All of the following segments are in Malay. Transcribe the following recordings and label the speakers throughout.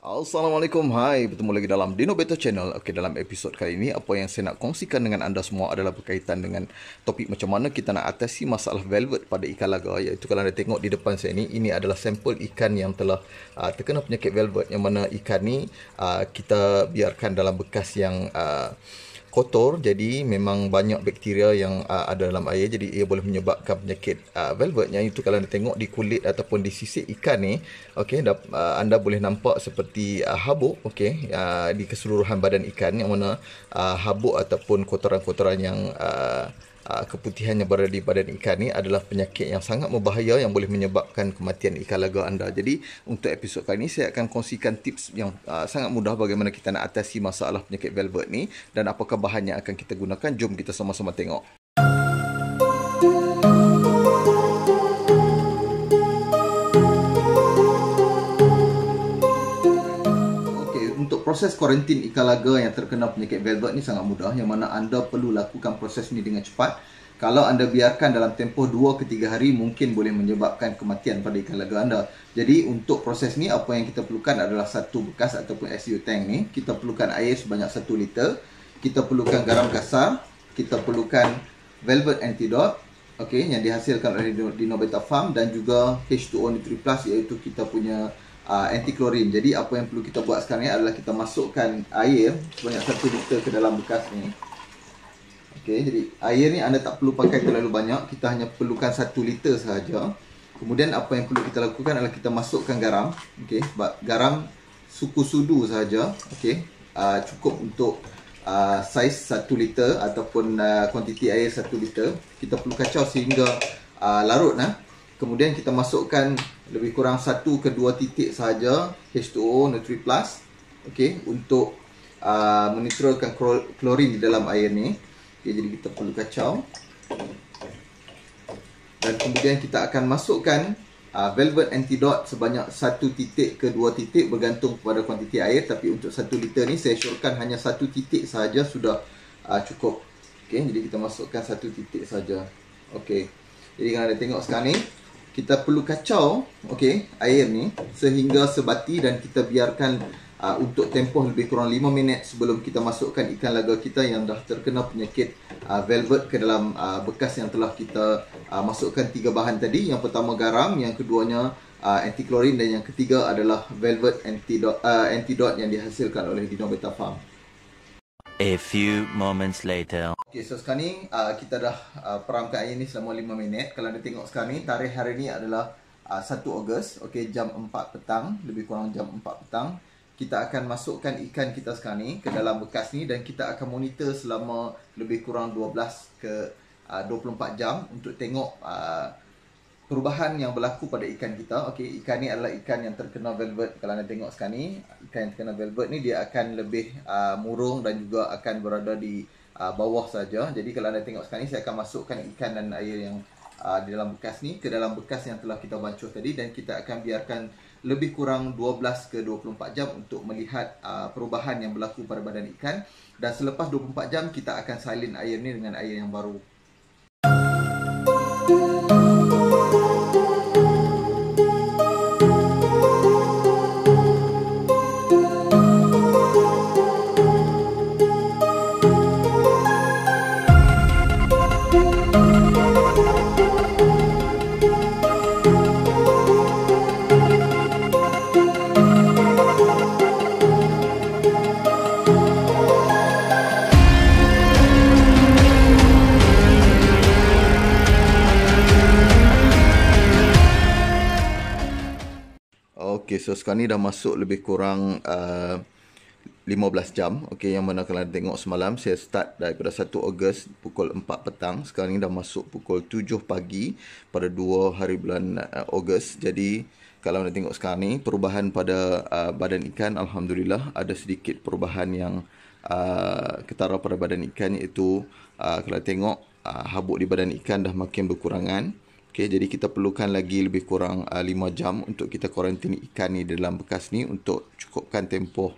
Speaker 1: Assalamualaikum, hai bertemu lagi dalam Dino Beta Channel Okey, dalam episod kali ini apa yang saya nak kongsikan dengan anda semua adalah berkaitan dengan topik macam mana kita nak atasi masalah velvet pada ikan laga iaitu kalau anda tengok di depan saya ini, ini adalah sampel ikan yang telah uh, terkena penyakit velvet yang mana ikan ni uh, kita biarkan dalam bekas yang uh, kotor jadi memang banyak bakteria yang uh, ada dalam air jadi ia boleh menyebabkan penyakit uh, ah, velvet yang itu kalau anda tengok di kulit ataupun di sisik ikan ni okey uh, ah, anda boleh nampak seperti uh, habuk okey uh, di keseluruhan badan ikan yang mana uh, habuk ataupun kotoran-kotoran yang uh, uh, keputihan yang berada di badan ikan ni adalah penyakit yang sangat berbahaya yang boleh menyebabkan kematian ikan laga anda. Jadi untuk episod kali ni saya akan kongsikan tips yang uh, sangat mudah bagaimana kita nak atasi masalah penyakit velvet ni dan apakah bahan yang akan kita gunakan. Jom kita sama-sama tengok. Música proses kuarantin ikan laga yang terkena penyakit velvet ni sangat mudah yang mana anda perlu lakukan proses ni dengan cepat. Kalau anda biarkan dalam tempoh 2 ke 3 hari mungkin boleh menyebabkan kematian pada ikan laga anda. Jadi untuk proses ni apa yang kita perlukan adalah satu bekas ataupun SU tank ni. Kita perlukan air sebanyak 1 liter. Kita perlukan garam kasar. Kita perlukan velvet antidote. Okay, yang dihasilkan oleh Dinobeta Farm dan juga H2O Nutri Plus iaitu kita punya uh, anti-klorin. Jadi apa yang perlu kita buat sekarang ni adalah kita masukkan air sebanyak satu liter ke dalam bekas ni. Okey, jadi air ni anda tak perlu pakai terlalu banyak. Kita hanya perlukan satu liter sahaja. Kemudian apa yang perlu kita lakukan adalah kita masukkan garam. Okey, sebab garam suku sudu sahaja. Okey, uh, cukup untuk uh, saiz 1 liter ataupun uh, kuantiti air satu liter. Kita perlu kacau sehingga uh, larut. Nah. Kemudian kita masukkan lebih kurang satu ke dua titik saja H2O Nutri Plus okay, untuk uh, menetralkan klorin di dalam air ni okay, jadi kita perlu kacau dan kemudian kita akan masukkan uh, velvet antidote sebanyak satu titik ke dua titik bergantung kepada kuantiti air tapi untuk satu liter ni saya syorkan hanya satu titik saja sudah uh, cukup Okay, jadi kita masukkan satu titik saja okey jadi kalau anda tengok sekarang ni kita perlu kacau okey air ni sehingga sebati dan kita biarkan uh, untuk tempoh lebih kurang 5 minit sebelum kita masukkan ikan laga kita yang dah terkena penyakit uh, velvet ke dalam uh, bekas yang telah kita uh, masukkan tiga bahan tadi yang pertama garam yang keduanya uh, anti klorin dan yang ketiga adalah velvet antidot uh, antidot yang dihasilkan oleh Dino Beta Farm A few moments later Okay, so sekarang ni uh, kita dah uh, peramkan air selama 5 minit. Kalau anda tengok sekarang ni, tarikh hari ni adalah uh, 1 Ogos. Okay, jam 4 petang. Lebih kurang jam 4 petang. Kita akan masukkan ikan kita sekarang ni ke dalam bekas ni dan kita akan monitor selama lebih kurang 12 ke uh, 24 jam untuk tengok uh, perubahan yang berlaku pada ikan kita. Okay, ikan ni adalah ikan yang terkena velvet. Kalau anda tengok sekarang ni, ikan yang terkena velvet ni dia akan lebih uh, murung dan juga akan berada di uh, bawah saja. Jadi kalau anda tengok sekarang ni saya akan masukkan ikan dan air yang uh, di dalam bekas ni ke dalam bekas yang telah kita bancuh tadi dan kita akan biarkan lebih kurang 12 ke 24 jam untuk melihat uh, perubahan yang berlaku pada badan ikan dan selepas 24 jam kita akan salin air ni dengan air yang baru Okey, so sekarang ni dah masuk lebih kurang uh, 15 jam. Okey, yang mana kalian tengok semalam, saya start daripada 1 Ogos pukul 4 petang. Sekarang ni dah masuk pukul 7 pagi pada 2 hari bulan uh, Ogos. Jadi, kalau anda tengok sekarang ni, perubahan pada uh, badan ikan, Alhamdulillah, ada sedikit perubahan yang uh, ketara pada badan ikan iaitu uh, kalau tengok, uh, habuk di badan ikan dah makin berkurangan. Okay, jadi kita perlukan lagi lebih kurang uh, jam untuk kita quarantine ikan ni dalam bekas ni untuk cukupkan tempoh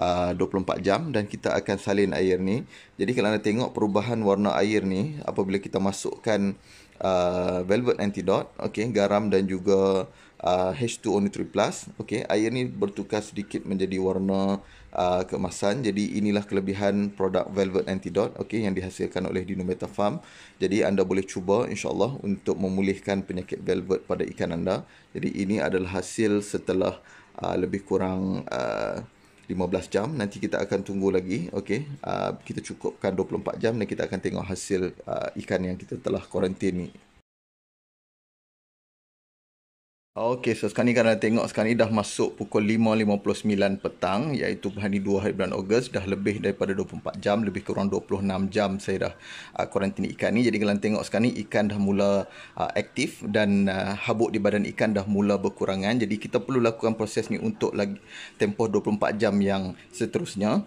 Speaker 1: uh, 24 jam dan kita akan salin air ni. Jadi kalau anda tengok perubahan warna air ni apabila kita masukkan uh, velvet antidot, okay, garam dan juga uh, H2O Nutri Plus. Okey, air ni bertukar sedikit menjadi warna uh, kemasan. Jadi inilah kelebihan produk Velvet Antidote okey yang dihasilkan oleh Dinometa Farm. Jadi anda boleh cuba insya-Allah untuk memulihkan penyakit velvet pada ikan anda. Jadi ini adalah hasil setelah uh, lebih kurang uh, 15 jam nanti kita akan tunggu lagi okey uh, kita cukupkan 24 jam dan kita akan tengok hasil uh, ikan yang kita telah kuarantin ni Okey, so sekarang ni kan dah tengok sekarang ni dah masuk pukul 5.59 petang iaitu hari ni 2 hari bulan Ogos dah lebih daripada 24 jam lebih kurang 26 jam saya dah uh, kuarantin ikan ni jadi kalau tengok sekarang ni ikan dah mula uh, aktif dan uh, habuk di badan ikan dah mula berkurangan jadi kita perlu lakukan proses ni untuk lagi tempoh 24 jam yang seterusnya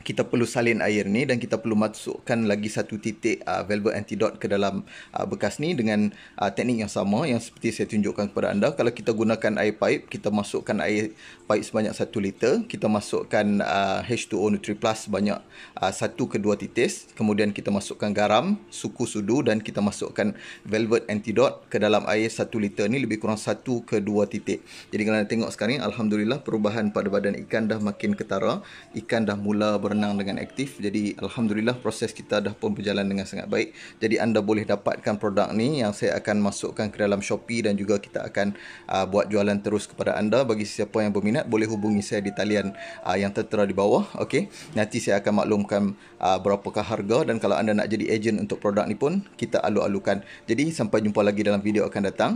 Speaker 1: kita perlu salin air ni dan kita perlu masukkan lagi satu titik uh, velvet antidot ke dalam uh, bekas ni dengan uh, teknik yang sama yang seperti saya tunjukkan kepada anda. Kalau kita gunakan air pipe, kita masukkan air pipe sebanyak 1 liter. Kita masukkan uh, H2O Nutri Plus sebanyak uh, 1 ke 2 titis. Kemudian kita masukkan garam, suku sudu dan kita masukkan velvet antidot ke dalam air 1 liter ni lebih kurang 1 ke 2 titik. Jadi kalau anda tengok sekarang, Alhamdulillah perubahan pada badan ikan dah makin ketara. Ikan dah mula ber berenang dengan aktif jadi Alhamdulillah proses kita dah pun berjalan dengan sangat baik jadi anda boleh dapatkan produk ni yang saya akan masukkan ke dalam Shopee dan juga kita akan uh, buat jualan terus kepada anda bagi siapa yang berminat boleh hubungi saya di talian uh, yang tertera di bawah okay? nanti saya akan maklumkan uh, berapakah harga dan kalau anda nak jadi agent untuk produk ni pun kita alu-alukan jadi sampai jumpa lagi dalam video akan datang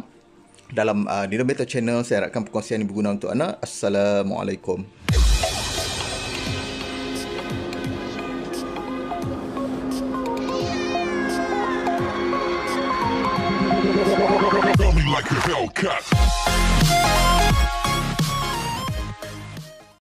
Speaker 1: dalam uh, Dino Channel saya harapkan perkongsian ini berguna untuk anda Assalamualaikum Assalamualaikum like a Hellcat.